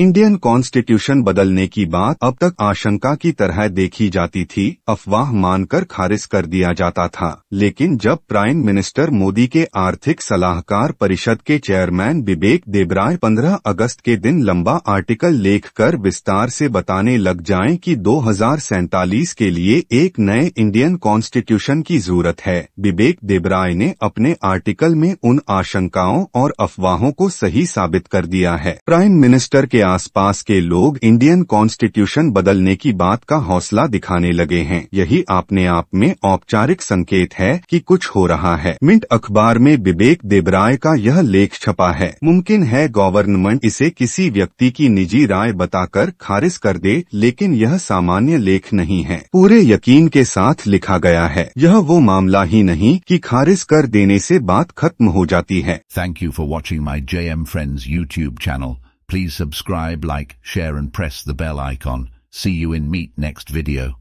Indian constitution बदलने की बात अब तक आशंका की तरह देखी जाती थी अफवाह मानकर खारिज कर दिया जाता था लेकिन जब प्राइम मिनिस्टर मोदी के आर्थिक सलाहकार परिषद के चेयरमैन विवेक देबराय 15 अगस्त के दिन लंबा आर्टिकल कर विस्तार से बताने लग जाएं कि दो के लिए एक नए इंडियन कॉन्स्टिट्यूशन की जरूरत है विवेक देबराय ने अपने आर्टिकल में उन आशंकाओं और अफवाहों को सही साबित कर दिया है प्राइम मिनिस्टर के आसपास के लोग इंडियन कॉन्स्टिट्यूशन बदलने की बात का हौसला दिखाने लगे हैं यही अपने आप में औपचारिक संकेत है कि कुछ हो रहा है मिंट अखबार में विवेक देबराय का यह लेख छपा है मुमकिन है गवर्नमेंट इसे किसी व्यक्ति की निजी राय बताकर खारिज कर दे लेकिन यह सामान्य लेख नहीं है पूरे यकीन के साथ लिखा गया है यह वो मामला ही नहीं की खारिज कर देने ऐसी बात खत्म हो जाती है thank you for watching my J M friends YouTube channel Please subscribe, like, share and press the bell icon. See you in meet next video.